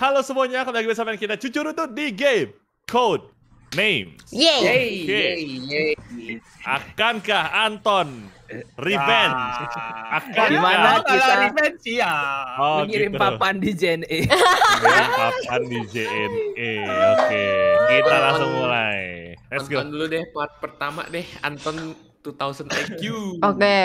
Halo semuanya, kembali lagi bersama kita Cucu Rutu di game Code name. Yeay. Okay. Yeay, yeay. Akankah Anton revenge? Ah. Akan gimana kita revenge ya? Oh, gitu. mengirim gitu. papan di JNE. papan di JNE. Oke, okay. kita langsung mulai. Let's go. Anton dulu deh part pertama deh Anton 2000 IQ. Oke.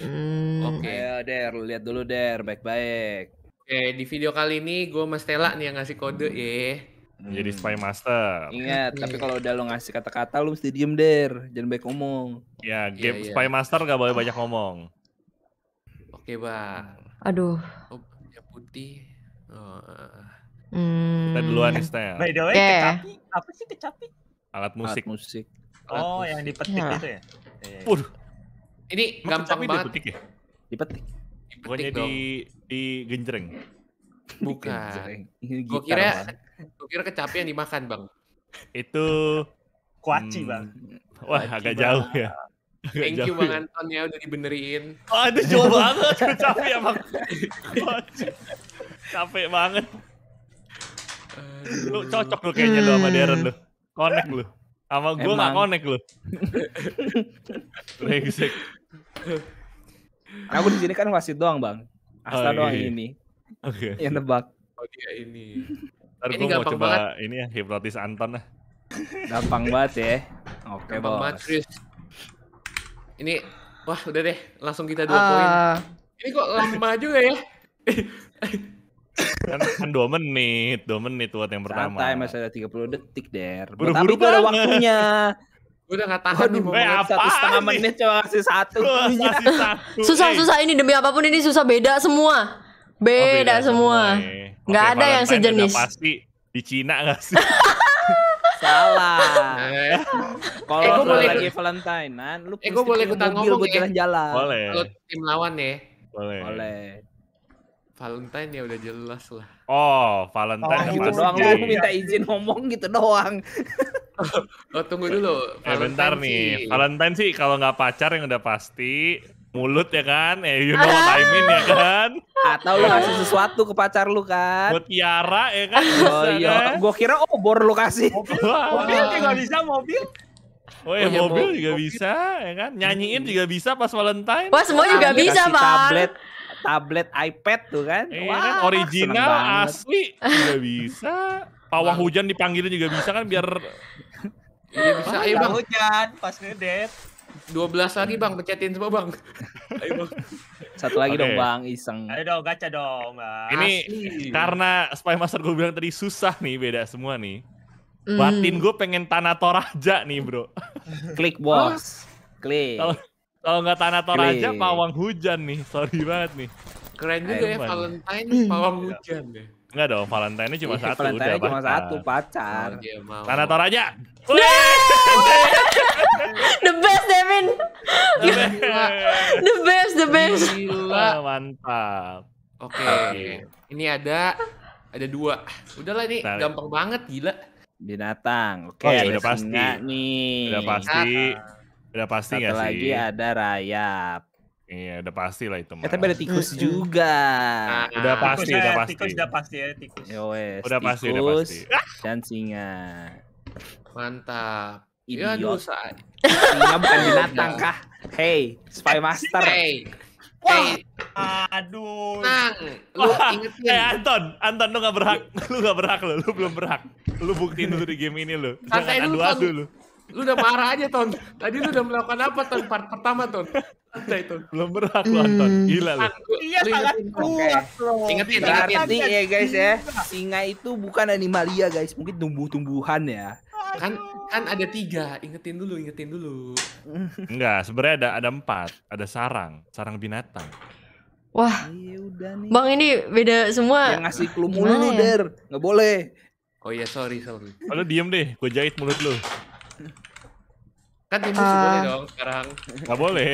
Hmm. Oke, Der, lihat dulu Der, baik-baik. Oke, di video kali ini gue sama Stella nih yang ngasih kode ya. Jadi spy master. Ingat, tapi kalau udah lo ngasih kata-kata lo mesti diem der, jangan baik ngomong. Ya, iya, game yeah, yeah. spy master gak boleh banyak ngomong. Oke, Bang. Aduh. Oh, yang putih. Oh. Hmm. Kita duluan nih, Stella. By the way, yeah. kecapi, apa sih kecapi? Alat musik. Alat musik. Oh, Alat oh, musik. yang dipetik nah. itu ya? Iya, Waduh. Ini Mau gampang banget. Dipetik ya? Dipetik. Bukannya di di genjreng. Bukan. Gue kira gue kira kecapi yang dimakan, Bang. Itu kuaci, hmm, Bang. Wah, kuaci, agak bang. jauh ya. Thank you Bang ya. Anton ya udah dibenerin. Oh, itu jauh banget kecapi ya, Bang. Kuaci. Capek banget. Lu cocok lu kayaknya lu sama Darren lu. Connect lu. Sama gue gak connect lu. Rengsek. Aku di sini kan wasit doang, Bang. Asta oh, iya. doang iya. ini. Oke. Okay. Yang nebak. Oh, dia ini. Ntar gue mau coba banget. ini ya, hipnotis Anton lah. Gampang banget ya. Oke, okay, ini, wah udah deh, langsung kita dua uh... poin. Ini kok lama juga ya? kan, kan dua menit, dua menit buat yang pertama. Santai masih ada puluh detik der. Buru-buru banget. waktunya. Gue udah gak tahan Aduh, nih mau satu setengah nih? menit coba kasih satu. Iya. susah susah ini demi apapun ini susah beda semua. Beda, oh, beda semua. semua. Eh. Gak ada yang sejenis. Pasti di Cina gak sih? Salah. Kalau eh, boleh lagi Valentine, lu eh, gue boleh ikutan ngomong gue jalan-jalan. Boleh. Kalau tim lawan ya. Boleh. Boleh. Valentine ya udah jelas lah. Oh, Valentine. Oh, gitu doang lu iya. minta izin ngomong gitu doang. oh, tunggu dulu. Valentine eh, bentar sih. nih. Valentine sih kalau nggak pacar yang udah pasti mulut ya kan, eh you know what I mean ya kan. Atau lu kasih sesuatu ke pacar lu kan. tiara ya kan. Oh iya, kan? gua kira obor lu kasih. Mobil, mobil juga bisa mobil. Oh ya, oh, iya, mobil, mobil juga mobil. bisa ya kan. Nyanyiin hmm. juga bisa pas Valentine. Wah, semua juga bisa, Pak. Tablet tablet iPad tuh kan. Eh, Wah, kan original asli juga bisa. Pawang hujan dipanggilin juga bisa kan biar Iya bisa, ayo bang. Hujan pas ngedet. 12 lagi bang, pencetin semua bang. Ayo bang. Satu lagi okay. dong bang, iseng. Ayo dong, gacha dong bang. Ini Asli. karena Spy Master gue bilang tadi susah nih, beda semua nih. Mm. Batin gue pengen Tanah Raja nih bro. Klik bos. Klik. Kalau nggak tanah toraja, pawang hujan nih, sorry banget nih. Keren juga ya Valentine pawang hujan nih ya. Enggak dong, Valentine ini cuma satu Valentine cuma satu pacar. Oh, dia Tanator the best, Devin. The best. the best, Gila. Oh, mantap. Oke. Ini ada ada dua. Udahlah nih, gampang banget gila. Binatang. Oke, okay, oh, ya, udah pasti. nih. Udah pasti. Ah. ah. Udah pasti Satu gak lagi sih? ada rayap. Iya, udah pasti lah itu. Ya, tapi ada tikus juga. Nah, udah pasti, tikus, udah ya, pasti. Tikus udah pasti ya, tikus. Yowes, udah tikus, pasti, udah pasti. Ya, dan singa. Mantap. Idiot. Ya, aduh, singa bukan binatang kah? Hey, Spy Master. Hey. Wah. Hey. Aduh. Nang, lu Wah. ingetin. Eh Anton, Anton lu gak berhak. Lu gak berhak lu, lu belum berhak. Lu buktiin dulu di game ini lu. Santai dulu. Adu -adu lu. Lu udah marah aja, Ton. Tadi lu udah melakukan apa, Ton? Part pertama, Ton. Santai, Ton. Belum berhak lu, Ton. Hmm. Gila lu. Iya, sangat kuat loh. Ingetin, berarti ya guys ya. Singa itu bukan animalia, guys. Mungkin tumbuh-tumbuhan ya. Kan kan ada tiga, ingetin dulu, ingetin dulu. Enggak, sebenarnya ada ada empat, ada sarang, sarang binatang. Wah, iya, udah nih. bang ini beda semua. Yang ngasih clue mulu, ya? Der. Nggak boleh. Oh iya, sorry, sorry. Kalau oh, diem deh, gue jahit mulut lu. Kan tim musuh uh, boleh dong sekarang. Gak boleh.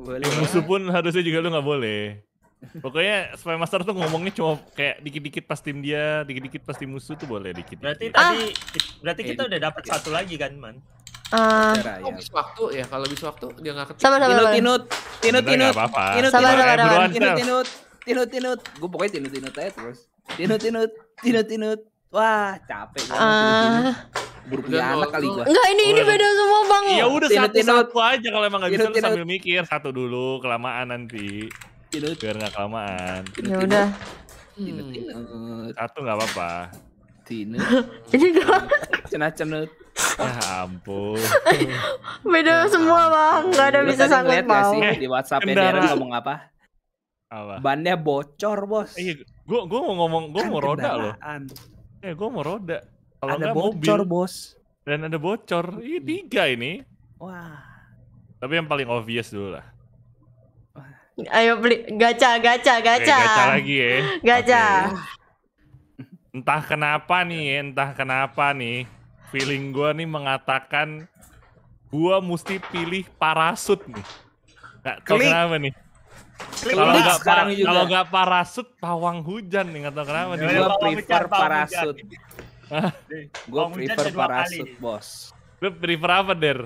boleh musuh pun harusnya juga lu gak boleh. Pokoknya supaya Master tuh ngomongnya cuma kayak dikit-dikit pas tim dia, dikit-dikit pas tim musuh tuh boleh dikit. -dikit. Berarti ah. berarti kita udah dapat satu lagi kan, Man? Uh, oh, bisa waktu ya kalau bisa waktu dia nggak ketemu. Sabar, sabar, tinut, tinut, tinut, tinut, tinut, tinut, tinut, tino tinut, tinut, tinut, tinut, gue pokoknya tinut, tinut aja terus, tinut, tinut, tinut, tinut, wah capek. Uh, Buruknya anak kali gua. Enggak, ini ini beda semua, Bang. Ya udah satu-satu aja kalau emang enggak bisa lu sambil mikir satu dulu kelamaan nanti. Biar enggak kelamaan. Ya udah. Hmm. Satu enggak apa-apa. Tina. Ini enggak cenat-cenut. Ya ampun. Beda ya semua, Bang. Enggak ada bisa sanggup mau. Di WhatsApp dia ngomong apa? Apa? Bannya bocor, Bos. Iya, gua gua mau ngomong, gua mau kan roda loh. Eh, gua mau roda. Kalau ada bocor mobil, bos. Dan ada bocor. Ini iya, hmm. tiga ini. Wah. Tapi yang paling obvious dulu lah. Ayo beli gacha, gacha, gacha. Oke, gacha lagi ya. Gacha. Okay. Entah kenapa nih, entah kenapa nih, feeling gua nih mengatakan gua mesti pilih parasut nih. Gak kenapa nih. Kalau nggak parasut, pawang hujan nih nggak tahu kenapa. Ya, nih. Ya, Gue prefer parasut gue prefer parasut bos. Lu prefer apa der?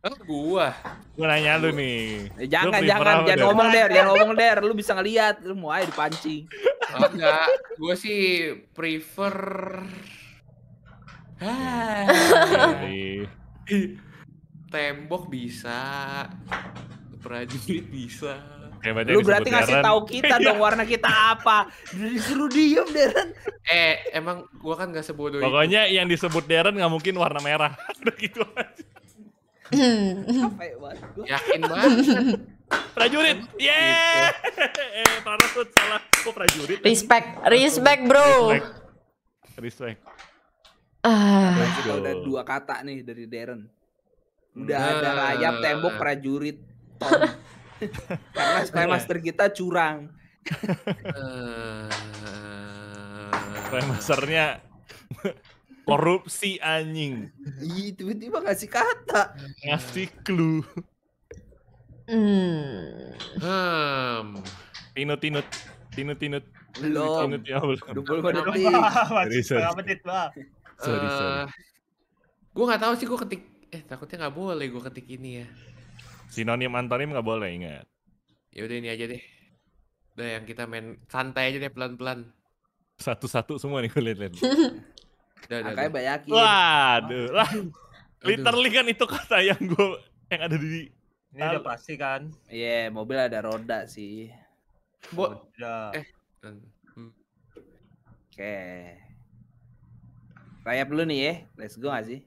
gue, gua. Gua nanya lu nih. Eh, jangan, jangan, jangan ngomong der, jangan ngomong der. Lu bisa ngeliat, lu mau aja dipancing. Oh, enggak, gua sih prefer. Iya, iya. Tembok bisa, prajurit bisa lu berarti ngasih tahu kita iya. dong warna kita apa. Disuruh diem Darren. Eh, emang gua kan gak sebut Pokoknya itu. yang disebut Darren gak mungkin warna merah. Udah gitu aja. apa ya, Yakin banget. Prajurit. Yeah. Gitu. eh, tuh salah. Kok prajurit? Respect, respect, bro. Respect. Ah. Uh. udah dua kata nih dari Darren. Udah nah. ada rayap, tembok, prajurit, Karena iya. Sky Master kita curang. Eh. Sky Masternya korupsi anjing. Iya tiba-tiba ngasih kata. Ngasih clue. Hmm. Hmm. Tinut tinut tinut tinut. Belum. Tinut belum. Ya belum ada detik. Sorry, sorry. Sorry, sorry. Eh, gue nggak tahu sih gue ketik eh takutnya nggak boleh gue ketik ini ya. Sinonim antonim nggak boleh ingat. Ya udah ini aja deh. Udah yang kita main santai aja deh pelan-pelan. Satu-satu semua nih gue lihat-lihat. banyak banyakin. Waduh. Lah, literally kan itu kata yang gue yang ada di ini udah pasti kan? Iya, yeah, mobil ada roda sih. Bo roda. Eh. Hmm. Oke. Okay. Rayap dulu nih ya. Let's go gak sih?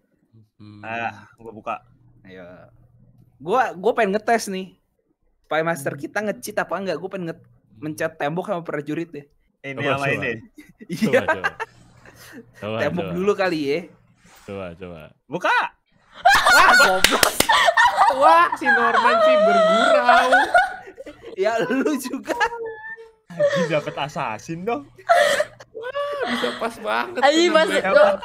Hmm. Ah, gua buka. Ayo. Gua gua pengen ngetes nih. Spy Master kita ngecit apa enggak? Gue pengen nge mencet tembok sama prajurit deh. Ini coba, coba. ini. Iya. tembok coba. dulu kali ya. Coba coba. Buka. Wah, goblok. Wah, si Norman sih bergurau. ya lu juga. Anjing dapat asasin dong. Wah, bisa pas banget. Anjing pas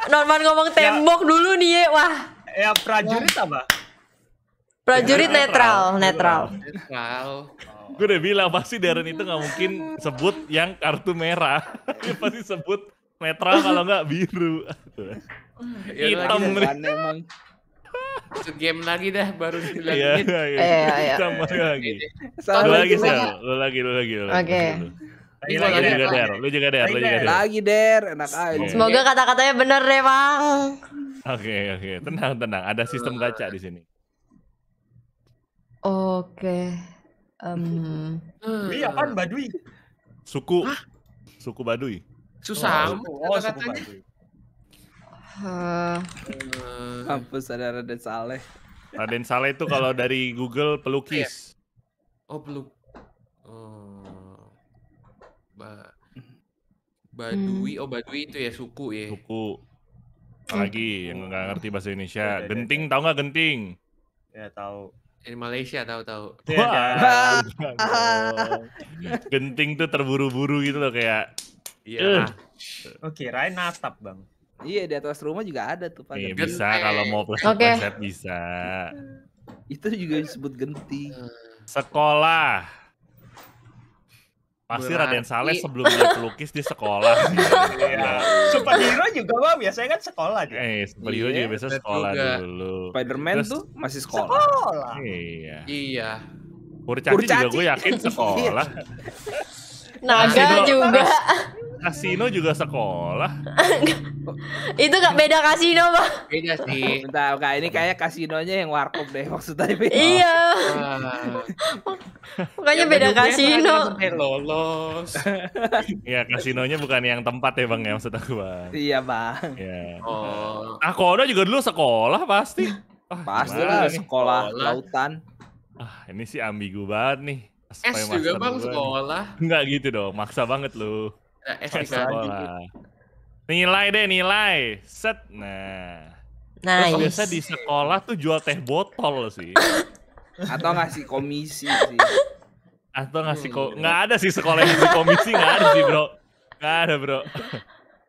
Norman ngomong ya. tembok ya. dulu nih, ya. wah. Ya prajurit apa? Prajurit netral, netral. Netral. Gue udah bilang pasti Darren itu nggak mungkin sebut yang kartu merah. Dia pasti sebut netral kalau nggak biru. Ya Hitam nih. Satu game lagi dah baru dilanjutin. iya, Iya, iya, iya, iya. Lu lagi. lagi, Lu lagi, lu lagi. Oke. Okay. Lagi, lagi, lagi, juga der, lu juga der, lu juga der. Lagi der, enak aja. Semoga kata-katanya bener deh, Bang. Oke, oke, tenang, tenang. Ada sistem kaca di sini. Oke. Iya iya kan Baduy? Suku. Hah? Suku Baduy. Susah. Oh, oh suku Baduy. Uh, eh. Kampus saudara Raden Saleh. Raden Saleh itu kalau dari Google pelukis. Oh, iya. oh peluk. Oh. Ba Badui, hmm. oh Badui itu ya suku ya. Suku. Apalagi yang nggak ngerti bahasa Indonesia. Iya, iya, genting tahu nggak genting? Ya tahu. Ini Malaysia tahu-tahu. Iya kan? iya kan? Genting tuh terburu-buru gitu loh kayak. Iya. Eh. Oke, okay, Rai natap bang. Iya di atas rumah juga ada tuh pak. Iya, bisa kalau mau pleset okay. bisa. Itu juga disebut genting. Eh. Sekolah. Pasti Berarti... Raden Saleh sebelum dia pelukis di sekolah. Iya. ya. Superhero juga mah biasanya kan sekolah juga. Eh, superhero iya, juga biasanya sekolah juga. dulu. Spider-Man tuh masih sekolah. Sekolah. Iya. Iya. Kurcaci, Kurcaci. juga gue yakin sekolah. Iya. Naga nah, juga kasino juga sekolah. itu gak beda kasino, bang. Beda sih. Bentar, Kak. Ini kayak kasinonya yang warkop deh maksudnya. Oh. Iya. Makanya ah. ya, beda kasino. lolos. Iya, kasinonya bukan yang tempat ya, Bang, ya maksud aku, Bang. Iya, Bang. Iya. Oh. Aku udah juga dulu sekolah pasti. Oh, pasti lah sekolah lautan. Ah, ini sih ambigu banget nih. S juga bang sekolah. Enggak gitu dong, maksa banget lu. Eh, ekstra Nilai deh nilai. Set. Nah. Nice. Nah, Terus iya biasa di sekolah tuh jual teh botol sih. Atau ngasih komisi sih. Atau ngasih kok nggak ada sih sekolah yang ngasih komisi nggak ada sih bro. Nggak ada bro.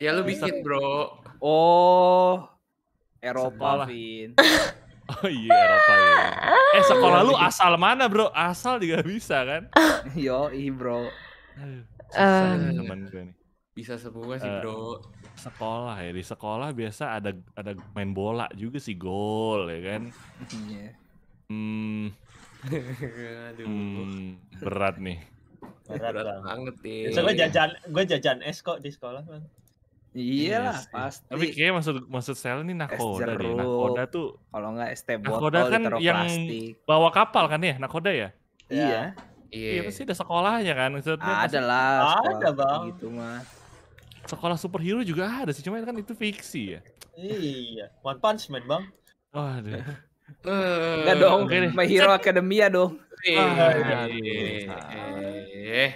Ya lu bikin bro. Oh. Eropa, sekolah. Vin. Oh iya Eropa ya. Eh sekolah lu asal mana bro? Asal juga bisa kan? Yo, i bro. Aduh. Um, ya teman gue nih. Bisa semua sih, uh, Sekolah ya, di sekolah biasa ada ada main bola juga sih gol ya kan. Iya. yeah. Hmm. Aduh. Hmm, berat nih. Berat, berat banget nih. Ya. Gue jajan, gue jajan es kok di sekolah, Bang. Iya yes, ya. pasti. Tapi kayak maksud maksud sel ini nakoda deh. Nakoda tuh kalau nggak es teh botol nakoda kan yang plastik. bawa kapal kan ya, nakoda ya? Iya. iya. Iya. iya, pasti ada sekolahnya kan maksudnya. Ada lah. Ada, Bang. Gitu Sekolah superhero juga ada sih, cuma kan itu fiksi ya. Iya, One Punch Man, Bang. Waduh. Oh, Enggak dong, okay. My Hero Academia dong. eh. Ah, iya, iya, eh. eh.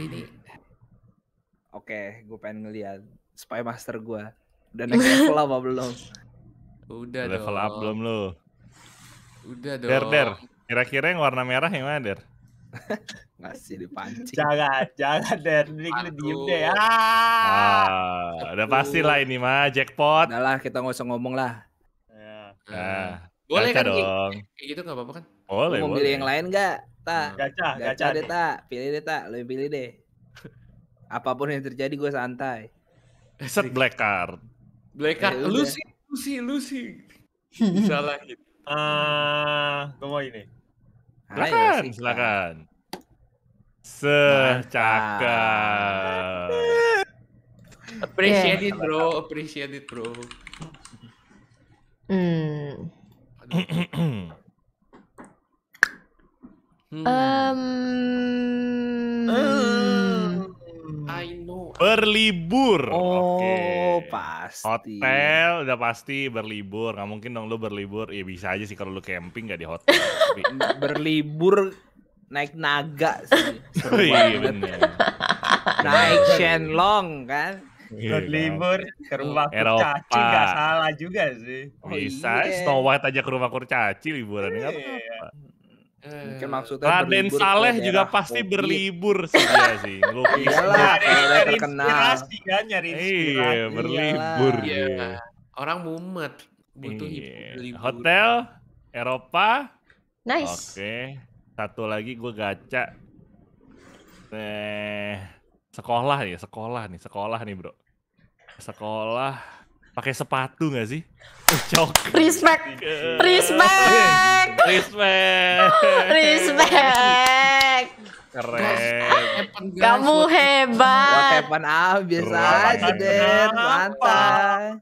Ini. Oke, gue pengen ngeliat Spy Master gue. Udah naik level apa belum? Udah dong. Level up belum lo? Udah dong. Der der. Kira-kira yang warna merah yang mana, Der? Masih dipancing. Jangan, jangan, Der. Ini kita diem deh. Ah, ah udah pasti lah ini mah, jackpot. Udah lah, kita nggak usah ngomong lah. Ya. Nah, boleh kan? Dong. Eh, kayak gitu nggak apa-apa kan? Boleh, mau pilih yang lain nggak? Ta, hmm. Gaca, gaca deh, Ta. Pilih deh, Ta. yang pilih deh. Apapun yang terjadi, gue santai. Set black card. Black card. Eh, Lucy, lu sih, lu sih, lu gitu. Ah, uh, gue mau ini. Silakan, Ayo, silakan. Secakap. Appreciate it, ya. bro. Appreciate it, bro. Hmm. hmm. Um, um, I know. Berlibur. Oh. Oke. Okay. Oh pasti. Hotel udah pasti berlibur. Gak mungkin dong lu berlibur. Ya bisa aja sih kalau lu camping gak di hotel. berlibur naik naga sih. iya, bener. naik Shenlong kan. Iya, kan? berlibur ke rumah Eropa. kurcaci nggak salah juga sih. Oh, bisa oh, iya. Snow White aja ke rumah kurcaci liburan. Iya. Apa -apa. Mungkin eh, maksudnya Raden Saleh juga pasti COVID. berlibur sih dia sih. Lukis. Iyalah, iya, terkenal. Inspirasi kan nyari iya, inspirasi. Iya, berlibur Iya. orang mumet, butuh iya. berlibur. Hotel Eropa. Nice. Oke. Okay. Satu lagi gue gaca. Eh, sekolah ya, sekolah nih, sekolah nih, Bro. Sekolah pakai sepatu gak sih? Cok. Respect. Respect. Respect. Respect. Keren. Kamu hebat. What ah biasa aja, deh Mantap.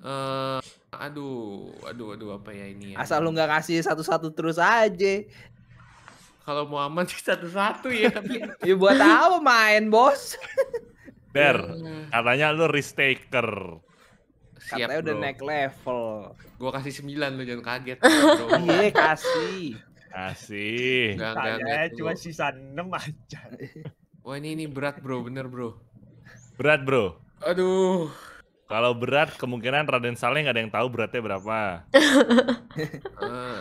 Uh, aduh, aduh, aduh apa ya ini ya? Asal lu nggak kasih satu-satu terus aja. Kalau mau aman sih satu-satu ya, tapi ya buat apa main, Bos? Der, hmm. katanya lu risk taker. Siap, Katanya bro. udah naik level. Gua kasih 9 lu jangan kaget. Iya, kasih. Kasih. Enggak cuma sisa 6 aja. Wah, ini ini berat, Bro. Bener, Bro. Berat, Bro. Aduh. Kalau berat kemungkinan Raden Saleh nggak ada yang tahu beratnya berapa. Eh,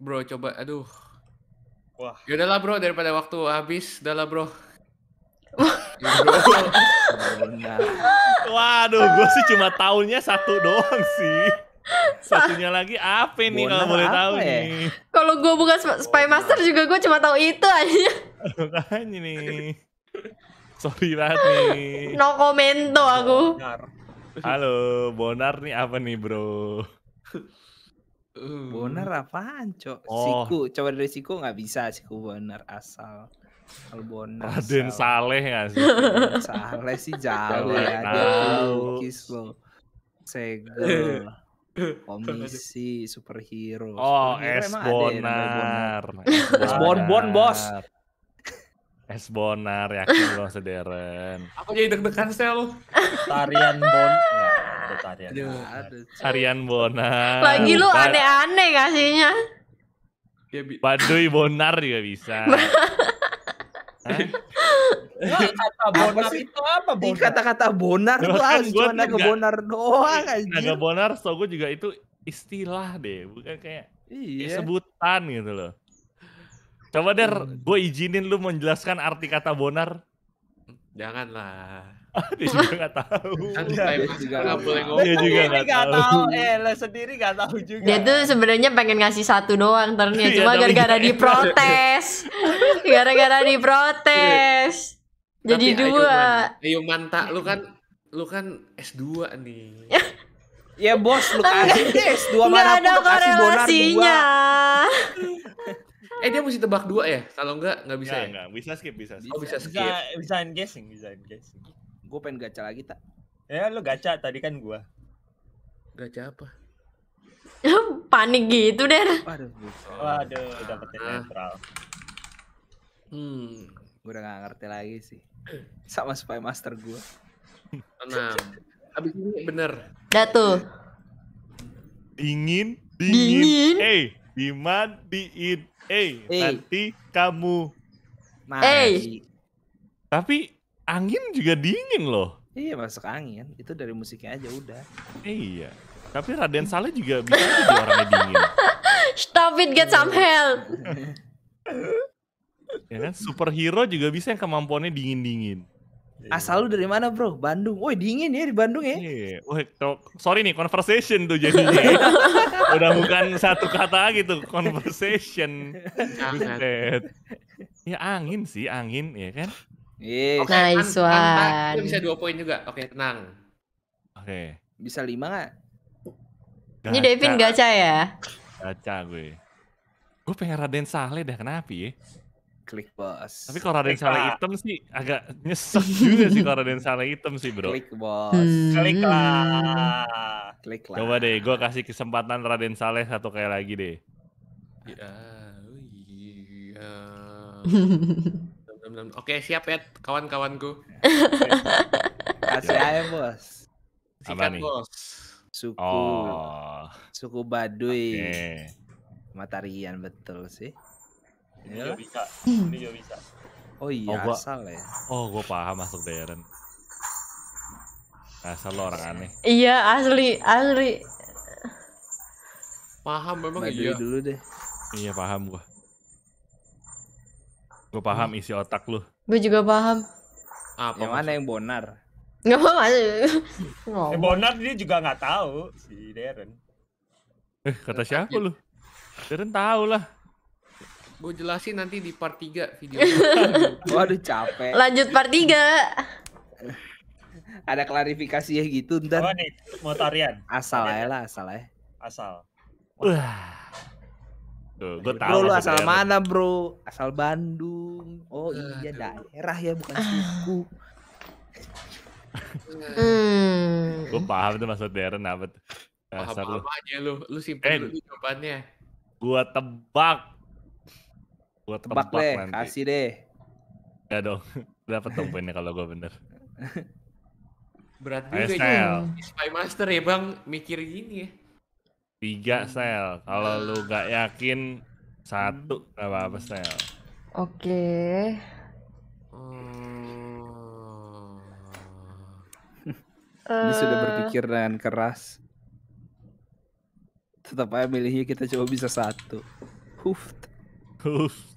bro, coba aduh. Wah. Yaudahlah, Bro, daripada waktu habis, udahlah, Bro. Gitu. Waduh, gue sih cuma tahunnya satu doang sih. Satunya lagi apa nih kalau boleh tahu ya? nih? Kalau gue bukan spy master juga gue cuma tahu itu aja. Makanya nih. Sorry banget nih. No komento aku. Halo, Bonar nih apa nih bro? Uh. Bonar apaan, Cok? Oh. Siku, coba dari Siku nggak bisa, Siku Bonar asal. Albonas. Raden Saleh ya sih. Saleh sih jauh ya. Dia lukis loh. Segel. Komisi superhero. Oh, es S Bonar. S Bonbon bos. S Bonar yakin lo sederen. Aku jadi deg-degan sel. Tarian Bon. Tarian. Tarian Bonar. Lagi lu aneh-aneh kasihnya. Baduy Bonar juga bisa. bonar sih? itu apa bonar? kata-kata bonar itu kan cuma naga bonar doang aja. Naga bonar so gue juga itu istilah deh, bukan kayak iya. sebutan gitu loh. Coba deh, hmm. gue izinin lu menjelaskan arti kata bonar. Janganlah. dia juga nggak tahu. Iya, dia juga nggak boleh ngomong. Dia juga gak tahu. Eh, lo sendiri nggak tahu juga. Dia tuh sebenarnya pengen ngasih satu doang ternyata iya, cuma gara-gara diprotes. gara-gara iya. diprotes jadi Tapi dua ayo, mantak, lu kan lu kan S2 nih ya bos lu kasih S2 mana pun kasih bonar dua eh dia mesti tebak dua ya kalau enggak enggak bisa enggak, ya enggak. bisa skip bisa skip. oh bisa skip bisa, bisa guessing bisa guessing gue pengen gacha lagi tak ya lu gacha tadi kan gua gacha apa panik gitu deh waduh waduh dapetin ah. netral hmm Gua udah gak ngerti lagi sih sama spy master gue. Enam. Habis ini bener. Dah tuh. Dingin, dingin. Dingin. Eh, diman diin. Eh, eh, nanti kamu Eh. Tapi angin juga dingin loh. Iya masuk angin, itu dari musiknya aja udah. Iya, tapi Raden Saleh juga bisa jadi orangnya dingin. Stop it, get some help. ya kan superhero juga bisa yang kemampuannya dingin dingin iya. Asal lu dari mana bro? Bandung. Woi dingin ya di Bandung ya. Iya. woi sorry nih conversation tuh jadinya. Ya. Udah bukan satu kata gitu conversation. ya angin sih angin ya kan. Yes. Okay, kan- nice kan one. An bisa dua poin juga. Oke okay, tenang. Oke. Okay. Bisa lima nggak? Ini Devin gacha ya? Gacha gue. Gue pengen Raden Saleh deh kenapa ya? Klik bos. Tapi kalau Raden eh, Saleh hitam sih agak nyesek juga sih kalau Raden Saleh hitam sih bro. Klik bos. Hmm. Klik lah. Klik lah. Coba deh, gue kasih kesempatan Raden Saleh satu kayak lagi deh. Ya, oh iya. Oke siap ya kawan-kawanku. Kasih ya. aja bos. nih? bos. Suku. Oh. Suku Baduy. Okay. Matarian betul sih. Ini ya. juga bisa. Ini juga bisa. Oh iya, oh, asal ya. Oh, gue paham masuk Darren. Asal lo orang aneh. Iya, asli, asli. Paham memang Badui iya. dulu deh. Iya, paham gue. Gue paham isi otak lu. Gue juga paham. Apa yang mana yang bonar? Gak paham. aja. eh, bonar dia juga nggak tahu si Darren. Eh, kata siapa lu? Darren tahu lah. Gue jelasin nanti di part 3 video. Waduh capek. Lanjut part 3. Ada klarifikasi ya gitu ntar. Apa nih? Mau tarian? Asal aja lah, asal aja. Asal. Wah. Tuh, gue tahu. lu asal mana, Bro? Asal Bandung. Oh iya, daerah ya bukan suku. Hmm. Gue paham tuh maksud Darren apa tuh. Paham paham aja lu, lu simpen eh, jawabannya. Gue tebak gue tebak, tebak deh, nanti. kasih deh. Ya dong, dapat dong poinnya kalau gue bener. Berat juga Ayo, Spy Master ya bang, mikir gini ya. Tiga sel, kalau lu gak yakin satu hmm. apa-apa sel. Oke. Okay. Hmm. Ini sudah eh. berpikir dengan keras. Tetap aja milihnya kita coba bisa satu. Huff. Huff.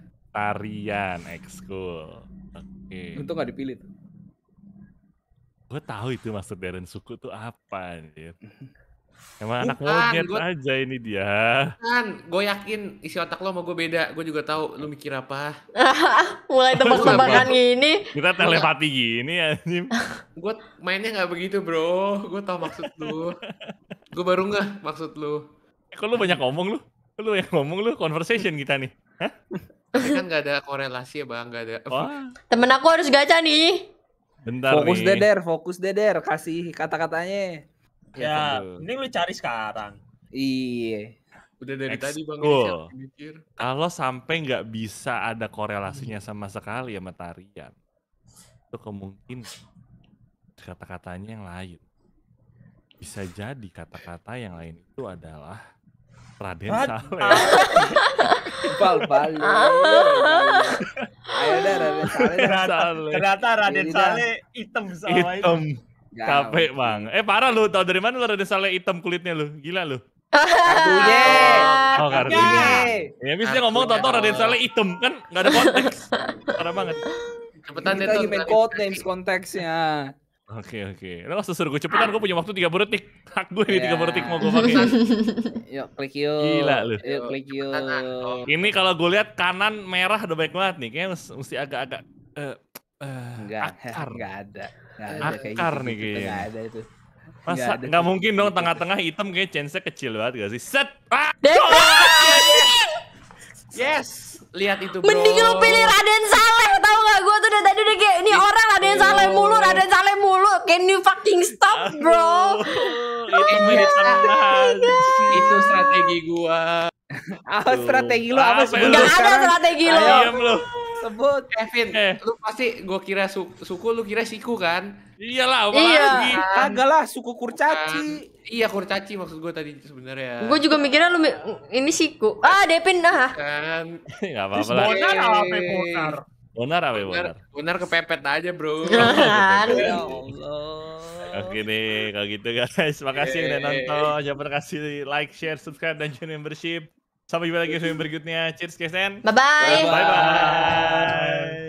tarian ekskul. Oke. Okay. Untung gak dipilih tuh. Gue tahu itu maksud Darren Suku tuh apa anjir. Emang Bukan, anak monyet gua, aja ini dia. Kan, gue yakin isi otak lo sama gue beda. Gue juga tahu lo mikir apa. Mulai tebak-tebakan gini. Kita telepati gini anjing. gue mainnya gak begitu, Bro. Gue tau maksud lu. gue baru nggak maksud lu. Eh, kok lu banyak ngomong lu? Lu yang ngomong lu conversation kita nih. Tapi kan gak ada korelasi ya bang, gak ada. Wah. Temen aku harus gacha nih. Bentar fokus nih. Deder, fokus Deder, kasih kata-katanya. Ya, ya ini lu cari sekarang. Iya. Udah dari Ex tadi bang. Cool. Kalau sampai nggak bisa ada korelasinya sama sekali sama tarian, itu kemungkinan kata-katanya yang lain. Bisa jadi kata-kata yang lain itu adalah Ah. Raden Saleh. Bal bal. Ayo deh Raden Saleh. Ternyata Raden Saleh hitam sama hitam. Capek bang. Eh parah lu tau dari mana lu Raden Saleh hitam kulitnya lu? Gila lu. Kartunya. Oh kartunya. Iya. Ya bisa ngomong tau Raden Saleh hitam kan nggak ada konteks. Parah banget. Cepetan lagi main code names konteksnya. Oke oke. Lo langsung suruh gue cepetan, gue punya waktu 3 detik. Hak gue nih yeah. 3 detik mau gue pakai. yuk klik yuk. Gila lu. Yuk klik yuk. Ini kalau gue lihat kanan merah udah baik banget nih. Kayaknya mesti agak-agak uh, uh, enggak, akar. Enggak ada. Enggak ada akar kayak gitu, nih kayaknya. Enggak ada itu. Masa enggak mungkin dong tengah-tengah hitam kayak chance-nya kecil banget gak sih? Set. Ah! Yes, lihat itu. Bro. Mending lu pilih Raden Saleh, tau gak? Gue tuh udah tadi udah kayak ini orang Raden Saleh mulu, Raden Saleh mulu. Can you fucking stop, bro? Oh oh itu strategi gua. Ah, strategi lu apa sih? Gak ada strategi lu. lu sebut Kevin eh. lu pasti gue kira su suku lu kira siku kan iyalah apa iya kagak lah suku kurcaci kan. iya kurcaci maksud gue tadi sebenarnya gue juga mikirnya lu ini siku ah Devin nah kan nggak apa-apa lah bonar apa bonar bonar apa bonar bonar kepepet aja bro ya Allah Oke nih, kalau gitu guys. Makasih yang udah nonton. Jangan lupa kasih like, share, subscribe, dan join membership. Sampai jumpa lagi di episode berikutnya. Cheers, Kesten. Bye-bye. Bye-bye.